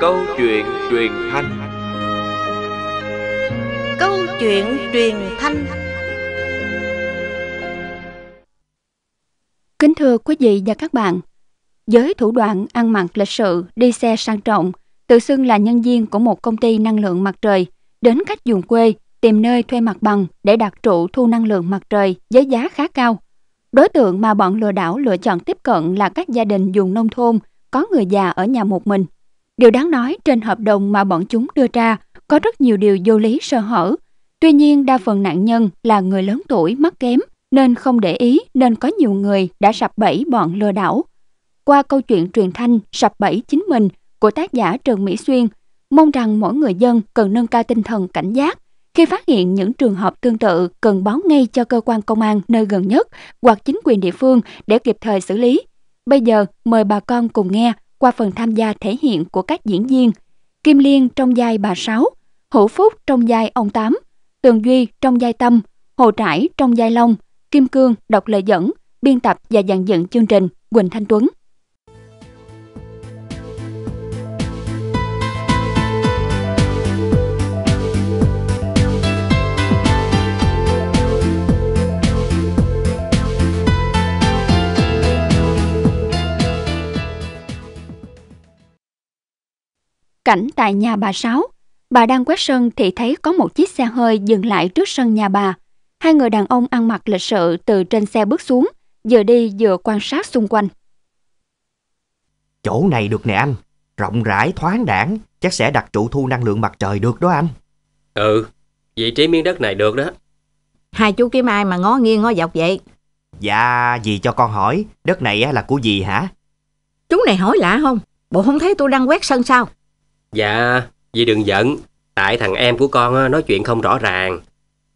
Câu chuyện truyền thanh Câu chuyện truyền thanh Kính thưa quý vị và các bạn, với thủ đoạn ăn mặc lịch sự, đi xe sang trọng, tự xưng là nhân viên của một công ty năng lượng mặt trời, đến khách vùng quê tìm nơi thuê mặt bằng để đặt trụ thu năng lượng mặt trời với giá khá cao. Đối tượng mà bọn lừa đảo lựa chọn tiếp cận là các gia đình vùng nông thôn có người già ở nhà một mình Điều đáng nói trên hợp đồng mà bọn chúng đưa ra có rất nhiều điều vô lý sơ hở. Tuy nhiên đa phần nạn nhân là người lớn tuổi mắc kém nên không để ý nên có nhiều người đã sập bẫy bọn lừa đảo. Qua câu chuyện truyền thanh sập bẫy chính mình của tác giả Trần Mỹ Xuyên, mong rằng mỗi người dân cần nâng cao tinh thần cảnh giác khi phát hiện những trường hợp tương tự cần báo ngay cho cơ quan công an nơi gần nhất hoặc chính quyền địa phương để kịp thời xử lý. Bây giờ mời bà con cùng nghe qua phần tham gia thể hiện của các diễn viên Kim Liên trong giai bà Sáu, Hữu Phúc trong giai ông Tám, Tường Duy trong giai Tâm, Hồ Trải trong giai Long, Kim Cương đọc lời dẫn, biên tập và dàn dựng chương trình Quỳnh Thanh Tuấn. cảnh tại nhà bà Sáu. Bà đang quét sân thì thấy có một chiếc xe hơi dừng lại trước sân nhà bà. Hai người đàn ông ăn mặc lịch sự từ trên xe bước xuống, vừa đi vừa quan sát xung quanh. Chỗ này được nè anh, rộng rãi thoáng đảng, chắc sẽ đặt trụ thu năng lượng mặt trời được đó anh. Ừ, vị trí miếng đất này được đó. Hai chú kiếm ai mà ngó nghiêng ngó dọc vậy? Dạ, dì cho con hỏi, đất này là của gì hả? Chú này hỏi lạ không? Bộ không thấy tôi đang quét sân sao? Dạ, dì đừng giận, tại thằng em của con nói chuyện không rõ ràng.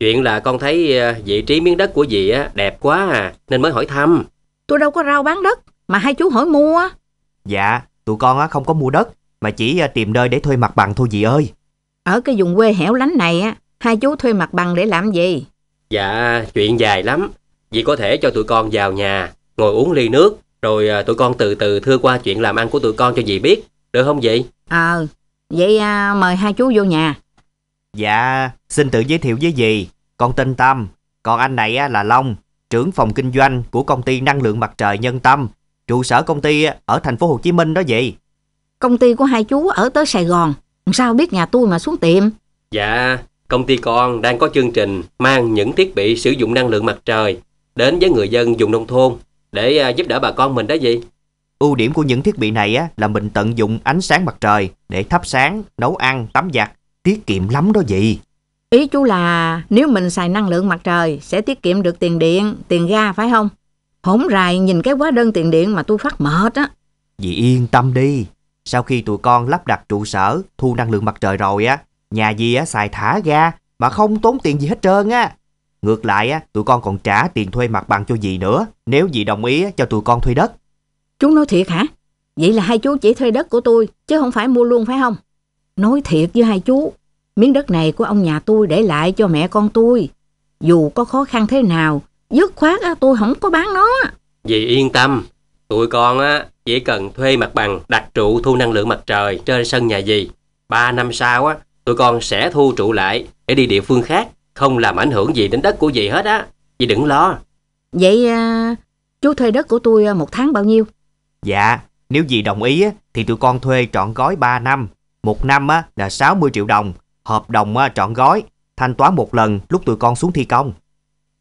Chuyện là con thấy ờ, vị trí miếng đất của dì đẹp quá à, nên mới hỏi thăm. Tôi đâu có rau bán đất, mà hai chú hỏi mua. Dạ, tụi con không có mua đất, mà chỉ ờ, tìm nơi để thuê mặt bằng thôi dì ơi. Ở cái vùng quê hẻo lánh này, hai chú thuê mặt bằng để làm gì? Dạ, chuyện dài lắm. Dì có thể cho tụi con vào nhà, ngồi uống ly nước, rồi ờ, tụi con từ từ thưa qua chuyện làm ăn của tụi con cho dì biết. Được không dì? Ờ, Vậy à, mời hai chú vô nhà. Dạ, xin tự giới thiệu với dì. Con tên Tâm, còn anh này là Long, trưởng phòng kinh doanh của công ty năng lượng mặt trời Nhân Tâm, trụ sở công ty ở thành phố Hồ Chí Minh đó dì. Công ty của hai chú ở tới Sài Gòn, sao biết nhà tôi mà xuống tiệm? Dạ, công ty con đang có chương trình mang những thiết bị sử dụng năng lượng mặt trời đến với người dân vùng nông thôn để à, giúp đỡ bà con mình đó dì. Ưu điểm của những thiết bị này á, là mình tận dụng ánh sáng mặt trời để thắp sáng, nấu ăn, tắm giặt, tiết kiệm lắm đó gì. Ý chú là nếu mình xài năng lượng mặt trời sẽ tiết kiệm được tiền điện, tiền ga phải không? Hổng rài nhìn cái hóa đơn tiền điện mà tôi phát mệt á. Dì yên tâm đi, sau khi tụi con lắp đặt trụ sở thu năng lượng mặt trời rồi á, nhà dì á xài thả ga mà không tốn tiền gì hết trơn á. Ngược lại á, tụi con còn trả tiền thuê mặt bằng cho dì nữa, nếu dì đồng ý cho tụi con thuê đất. Chú nói thiệt hả? Vậy là hai chú chỉ thuê đất của tôi, chứ không phải mua luôn phải không? Nói thiệt với hai chú, miếng đất này của ông nhà tôi để lại cho mẹ con tôi. Dù có khó khăn thế nào, dứt khoát tôi không có bán nó. vì yên tâm, tụi con á chỉ cần thuê mặt bằng đặt trụ thu năng lượng mặt trời trên sân nhà gì Ba năm sau á, tụi con sẽ thu trụ lại để đi địa phương khác, không làm ảnh hưởng gì đến đất của dì hết á. Dì đừng lo. Vậy à, chú thuê đất của tôi à, một tháng bao nhiêu? Dạ, nếu dì đồng ý thì tụi con thuê trọn gói 3 năm. Một năm là 60 triệu đồng, hợp đồng trọn gói, thanh toán một lần lúc tụi con xuống thi công.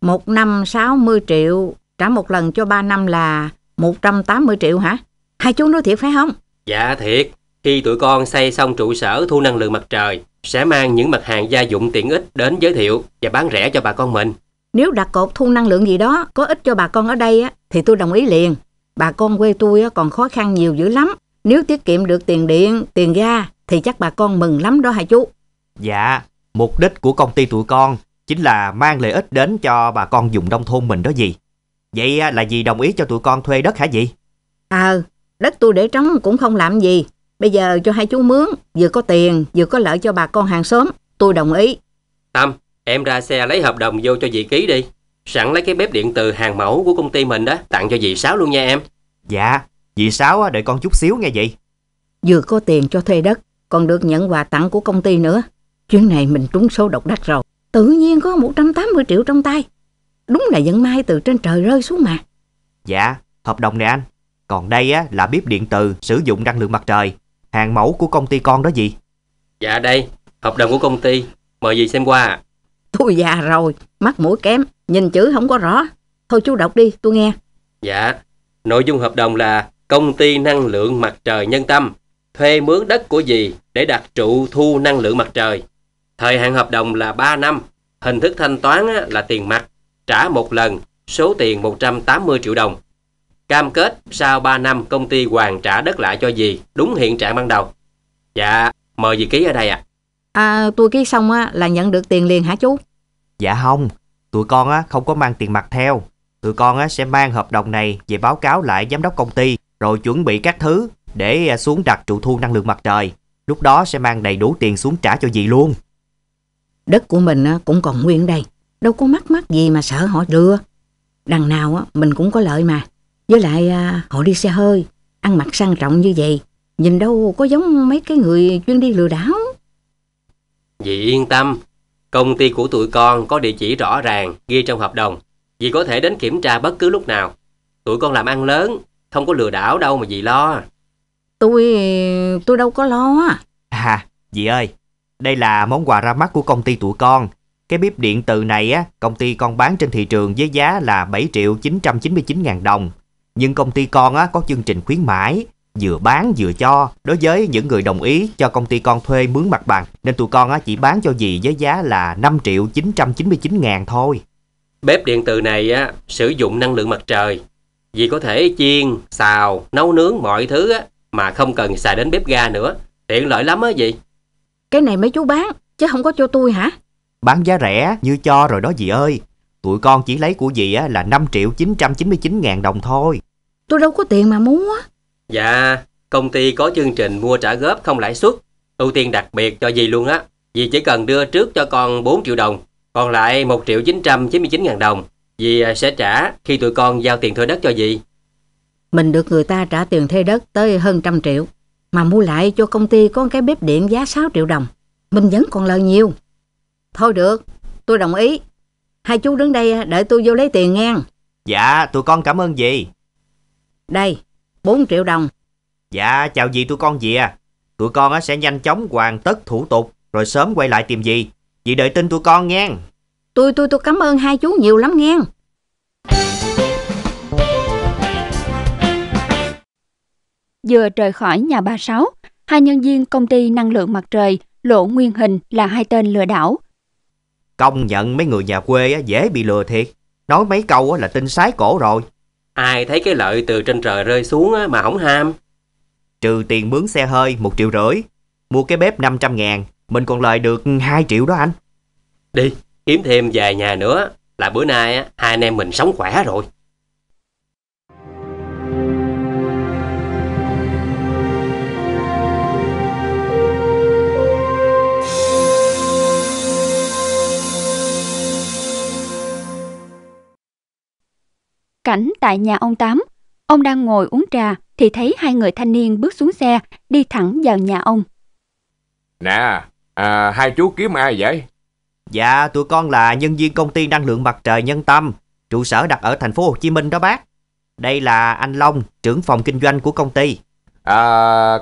Một năm 60 triệu, trả một lần cho 3 năm là 180 triệu hả? Hai chú nói thiệt phải không? Dạ thiệt, khi tụi con xây xong trụ sở thu năng lượng mặt trời, sẽ mang những mặt hàng gia dụng tiện ích đến giới thiệu và bán rẻ cho bà con mình. Nếu đặt cột thu năng lượng gì đó có ích cho bà con ở đây á, thì tôi đồng ý liền bà con quê tôi còn khó khăn nhiều dữ lắm. Nếu tiết kiệm được tiền điện, tiền ga thì chắc bà con mừng lắm đó hả chú? Dạ, mục đích của công ty tụi con chính là mang lợi ích đến cho bà con dùng nông thôn mình đó gì. Vậy à, là gì đồng ý cho tụi con thuê đất hả dì? Ờ, à, đất tôi để trống cũng không làm gì. Bây giờ cho hai chú mướn, vừa có tiền, vừa có lợi cho bà con hàng xóm. Tôi đồng ý. Tâm, em ra xe lấy hợp đồng vô cho dì ký đi. Sẵn lấy cái bếp điện từ hàng mẫu của công ty mình đó, tặng cho dì Sáu luôn nha em. Dạ, dì Sáu đợi con chút xíu nghe vậy. Vừa có tiền cho thuê đất, còn được nhận quà tặng của công ty nữa. Chuyến này mình trúng số độc đắc rồi, tự nhiên có 180 triệu trong tay. Đúng là vận may từ trên trời rơi xuống mà. Dạ, hợp đồng này anh. Còn đây á là bếp điện từ sử dụng năng lượng mặt trời, hàng mẫu của công ty con đó gì? Dạ đây, hợp đồng của công ty, mời gì xem qua. Tôi già rồi, mắt mũi kém, Nhìn chữ không có rõ. Thôi chú đọc đi, tôi nghe. Dạ, nội dung hợp đồng là công ty năng lượng mặt trời nhân tâm thuê mướn đất của gì để đặt trụ thu năng lượng mặt trời. Thời hạn hợp đồng là 3 năm, hình thức thanh toán là tiền mặt, trả một lần, số tiền 180 triệu đồng. Cam kết sau 3 năm công ty hoàn trả đất lại cho gì đúng hiện trạng ban đầu. Dạ, mời gì ký ở đây ạ. À. à, tôi ký xong á là nhận được tiền liền hả chú? Dạ không, Tụi con á, không có mang tiền mặt theo. Tụi con á, sẽ mang hợp đồng này về báo cáo lại giám đốc công ty, rồi chuẩn bị các thứ để à, xuống đặt trụ thu năng lượng mặt trời. Lúc đó sẽ mang đầy đủ tiền xuống trả cho dì luôn. Đất của mình cũng còn nguyên đây. Đâu có mắc mắc gì mà sợ họ đưa. Đằng nào mình cũng có lợi mà. Với lại à, họ đi xe hơi, ăn mặc sang trọng như vậy. Nhìn đâu có giống mấy cái người chuyên đi lừa đảo. Dì yên tâm, Công ty của tụi con có địa chỉ rõ ràng, ghi trong hợp đồng. Dì có thể đến kiểm tra bất cứ lúc nào. Tụi con làm ăn lớn, không có lừa đảo đâu mà dì lo. Tôi... tôi đâu có lo. À, dì ơi, đây là món quà ra mắt của công ty tụi con. Cái bếp điện từ này á, công ty con bán trên thị trường với giá là 7 triệu 999 ngàn đồng. Nhưng công ty con á, có chương trình khuyến mãi, vừa bán vừa cho. Đối với những người đồng ý cho công ty con thuê mướn mặt bằng, nên tụi con chỉ bán cho dì với giá là 5 triệu 999 ngàn thôi. Bếp điện từ này á, sử dụng năng lượng mặt trời. Dì có thể chiên, xào, nấu nướng mọi thứ á, mà không cần xài đến bếp ga nữa. Tiện lợi lắm á dì. Cái này mấy chú bán, chứ không có cho tôi hả? Bán giá rẻ như cho rồi đó dì ơi. Tụi con chỉ lấy của dì á, là 5 triệu 999 ngàn đồng thôi. Tôi đâu có tiền mà mua á. Dạ, công ty có chương trình mua trả góp không lãi suất, ưu tiên đặc biệt cho dì luôn á. Dì chỉ cần đưa trước cho con 4 triệu đồng, còn lại 1 triệu 999 ngàn đồng. Dì à, sẽ trả khi tụi con giao tiền thuê đất cho dì. Mình được người ta trả tiền thuê đất tới hơn trăm triệu, mà mua lại cho công ty có cái bếp điện giá 6 triệu đồng. Mình vẫn còn lời nhiều. Thôi được, tôi đồng ý. Hai chú đứng đây à, đợi tôi vô lấy tiền ngang Dạ, tụi con cảm ơn dì. Đây, 4 triệu đồng. Dạ, chào dì tụi con dì à. Tụi con sẽ nhanh chóng hoàn tất thủ tục rồi sớm quay lại tìm dì. Dì đợi tin tụi con nghe. Tôi tôi tôi cảm ơn hai chú nhiều lắm nghe. Vừa rời khỏi nhà bà Sáu, hai nhân viên công ty năng lượng mặt trời lộ nguyên hình là hai tên lừa đảo. Công nhận mấy người nhà quê dễ bị lừa thiệt. Nói mấy câu là tin sái cổ rồi. Ai thấy cái lợi từ trên trời rơi xuống mà không ham. Trừ tiền mướn xe hơi 1 triệu rưỡi, mua cái bếp 500 ngàn, mình còn lời được 2 triệu đó anh. Đi, kiếm thêm vài nhà nữa là bữa nay hai anh em mình sống khỏe rồi. cảnh tại nhà ông Tám. Ông đang ngồi uống trà thì thấy hai người thanh niên bước xuống xe, đi thẳng vào nhà ông. Nè, à, hai chú kiếm ai vậy? Dạ, tụi con là nhân viên công ty năng lượng mặt trời Nhân Tâm, trụ sở đặt ở thành phố Hồ Chí Minh đó bác. Đây là anh Long, trưởng phòng kinh doanh của công ty. À,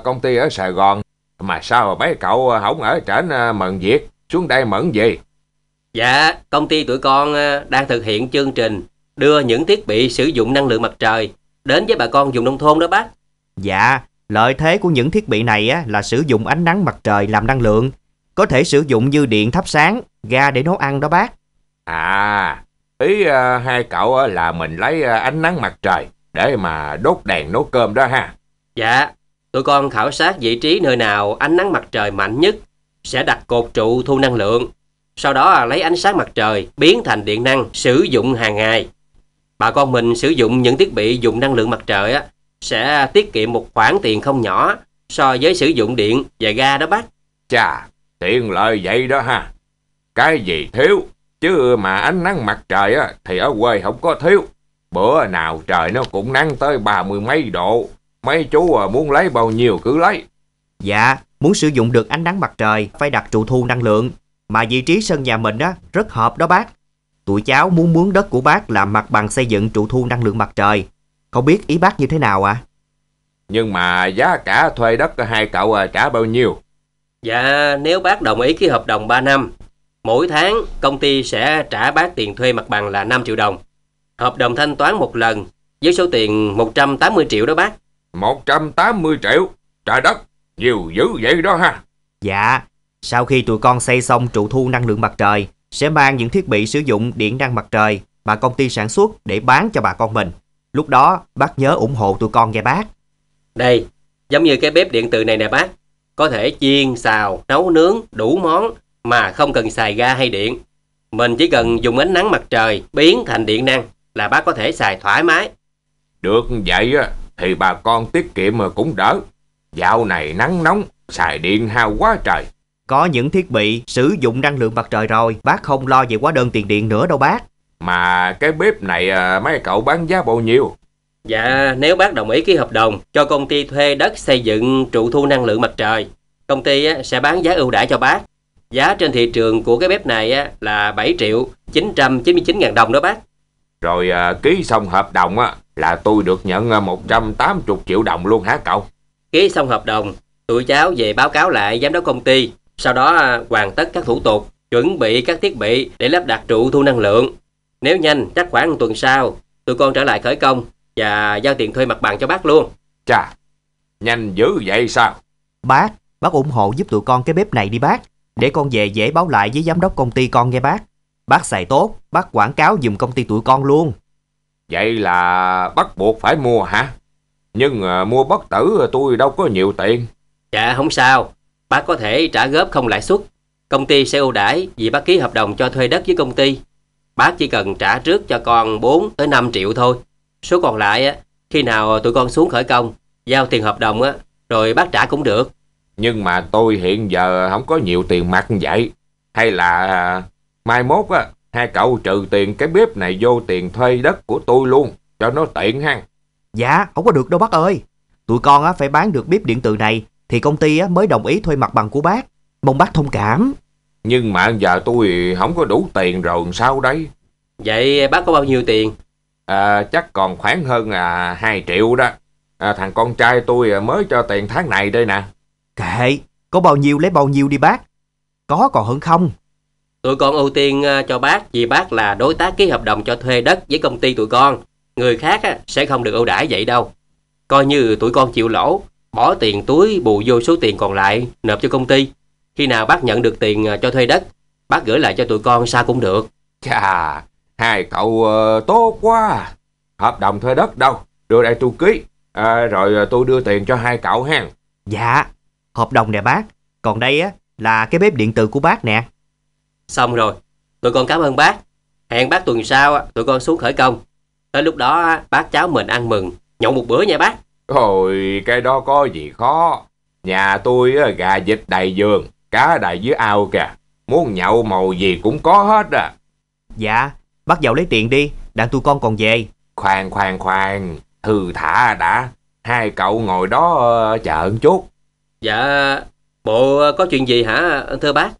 công ty ở Sài Gòn, mà sao mấy cậu không ở trển à, mận việc, xuống đây mận gì? Dạ, công ty tụi con à, đang thực hiện chương trình đưa những thiết bị sử dụng năng lượng mặt trời đến với bà con vùng nông thôn đó bác. Dạ, lợi thế của những thiết bị này á, là sử dụng ánh nắng mặt trời làm năng lượng, có thể sử dụng dư điện thắp sáng, ga để nấu ăn đó bác. À, ý uh, hai cậu uh, là mình lấy uh, ánh nắng mặt trời để mà đốt đèn nấu cơm đó ha. Dạ, tụi con khảo sát vị trí nơi nào ánh nắng mặt trời mạnh nhất sẽ đặt cột trụ thu năng lượng, sau đó à, lấy ánh sáng mặt trời biến thành điện năng sử dụng hàng ngày bà con mình sử dụng những thiết bị dùng năng lượng mặt trời á, sẽ tiết kiệm một khoản tiền không nhỏ so với sử dụng điện và ga đó bác. Chà, tiện lợi vậy đó ha. Cái gì thiếu, chứ mà ánh nắng mặt trời á, thì ở quê không có thiếu. Bữa nào trời nó cũng nắng tới ba mươi mấy độ. Mấy chú à, muốn lấy bao nhiêu cứ lấy. Dạ, muốn sử dụng được ánh nắng mặt trời phải đặt trụ thu năng lượng. Mà vị trí sân nhà mình á, rất hợp đó bác tụi cháu muốn mướn đất của bác làm mặt bằng xây dựng trụ thu năng lượng mặt trời. Không biết ý bác như thế nào ạ? Nhưng mà giá cả thuê đất hai cậu à, trả bao nhiêu? Dạ, nếu bác đồng ý ký hợp đồng 3 năm, mỗi tháng công ty sẽ trả bác tiền thuê mặt bằng là 5 triệu đồng. Hợp đồng thanh toán một lần với số tiền 180 triệu đó bác. 180 triệu? trả đất, nhiều dữ vậy đó ha. Dạ, sau khi tụi con xây xong trụ thu năng lượng mặt trời, sẽ mang những thiết bị sử dụng điện năng mặt trời mà công ty sản xuất để bán cho bà con mình. Lúc đó bác nhớ ủng hộ tụi con nghe bác. Đây, giống như cái bếp điện từ này nè bác. Có thể chiên, xào, nấu nướng, đủ món mà không cần xài ga hay điện. Mình chỉ cần dùng ánh nắng mặt trời biến thành điện năng là bác có thể xài thoải mái. Được vậy á, thì bà con tiết kiệm mà cũng đỡ. Dạo này nắng nóng, xài điện hao quá trời. Có những thiết bị sử dụng năng lượng mặt trời rồi, bác không lo về quá đơn tiền điện nữa đâu bác. Mà cái bếp này à, mấy cậu bán giá bao nhiêu? Dạ, nếu bác đồng ý ký hợp đồng cho công ty thuê đất xây dựng trụ thu năng lượng mặt trời, công ty sẽ bán giá ưu đãi cho bác. Giá trên thị trường của cái bếp này là 7 triệu 999 ngàn đồng đó bác. Rồi à, ký xong hợp đồng là tôi được nhận 180 à, triệu đồng luôn hả cậu? Ký xong hợp đồng, tụi cháu về báo cáo lại giám đốc công ty sau đó à, hoàn tất các thủ tục, chuẩn bị các thiết bị để lắp đặt trụ thu năng lượng. Nếu nhanh, chắc khoảng tuần sau, tụi con trở lại khởi công và giao tiền thuê mặt bằng cho bác luôn. Chà, nhanh dữ vậy sao? Bác, bác ủng hộ giúp tụi con cái bếp này đi bác, để con về dễ báo lại với giám đốc công ty con nghe bác. Bác xài tốt, bác quảng cáo dùm công ty tụi con luôn. Vậy là bắt buộc phải mua hả? Nhưng à, mua bất tử à, tôi đâu có nhiều tiền. Dạ không sao, Bác có thể trả góp không lãi suất. Công ty sẽ ưu đãi vì bác ký hợp đồng cho thuê đất với công ty. Bác chỉ cần trả trước cho con 4 tới 5 triệu thôi. Số còn lại khi nào tụi con xuống khởi công, giao tiền hợp đồng á rồi bác trả cũng được. Nhưng mà tôi hiện giờ không có nhiều tiền mặt vậy. Hay là à, mai mốt á hai cậu trừ tiền cái bếp này vô tiền thuê đất của tôi luôn cho nó tiện ha. Dạ, không có được đâu bác ơi. Tụi con á phải bán được bếp điện từ này thì công ty mới đồng ý thuê mặt bằng của bác. Mong bác thông cảm. Nhưng mà giờ tôi không có đủ tiền rồi sao đây? Vậy bác có bao nhiêu tiền? À, chắc còn khoảng hơn à, 2 triệu đó. À, thằng con trai tôi à, mới cho tiền tháng này đây nè. Kệ, có bao nhiêu lấy bao nhiêu đi bác. Có còn hơn không? Tụi con ưu tiên à, cho bác vì bác là đối tác ký hợp đồng cho thuê đất với công ty tụi con. Người khác sẽ không được ưu đãi vậy đâu. Coi như tụi con chịu lỗ bỏ tiền túi bù vô số tiền còn lại nộp cho công ty. Khi nào bác nhận được tiền ờ, cho thuê đất, bác gửi lại cho tụi con sao cũng được. Chà, hai cậu uh, tốt quá. Hợp đồng thuê đất đâu, đưa đây tôi ký. À, rồi tôi đưa tiền cho hai cậu ha. Dạ, hợp đồng nè bác. Còn đây á là cái bếp điện tử của bác nè. Xong rồi, tụi con cảm ơn bác. Hẹn bác tuần sau tụi con xuống khởi công. Tới lúc đó bác cháu mình ăn mừng, nhậu một bữa nha bác thôi cái đó có gì khó. Nhà tôi gà dịch đầy giường, cá đầy dưới ao kìa. Muốn nhậu màu gì cũng có hết à. Dạ, bắt vào lấy tiền đi, đàn tụi con còn về. Khoan, khoan, khoan, thư thả đã. Hai cậu ngồi đó ờ, chờ một chút. Dạ, bộ ờ, có chuyện gì hả, thưa bác?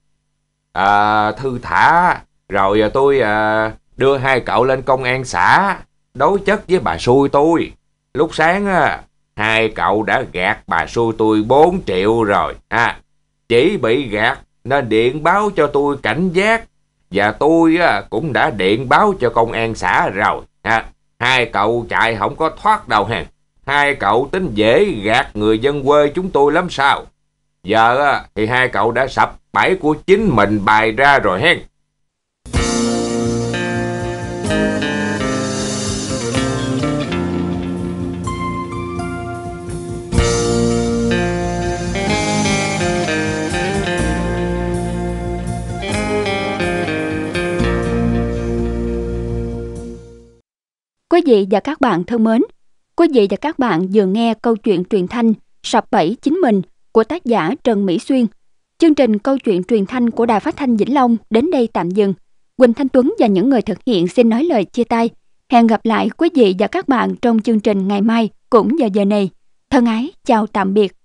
À, thư thả, rồi tôi à, đưa hai cậu lên công an xã, đối chất với bà xui tôi. Lúc sáng Hai cậu đã gạt bà xu tôi 4 triệu rồi. À, chỉ bị gạt nên điện báo cho tôi cảnh giác. Và tôi á, à, cũng đã điện báo cho công an xã rồi. À, hai cậu chạy không có thoát đâu hàng. Hai cậu tính dễ gạt người dân quê chúng tôi lắm sao. Giờ á, à, thì hai cậu đã sập bẫy của chính mình bày ra rồi hen. Quý vị và các bạn thân mến, quý vị và các bạn vừa nghe câu chuyện truyền thanh Sập bẫy chính mình của tác giả Trần Mỹ Xuyên. Chương trình câu chuyện truyền thanh của Đài Phát thanh Vĩnh Long đến đây tạm dừng. Quỳnh Thanh Tuấn và những người thực hiện xin nói lời chia tay. Hẹn gặp lại quý vị và các bạn trong chương trình ngày mai cũng vào giờ này. Thân ái, chào tạm biệt.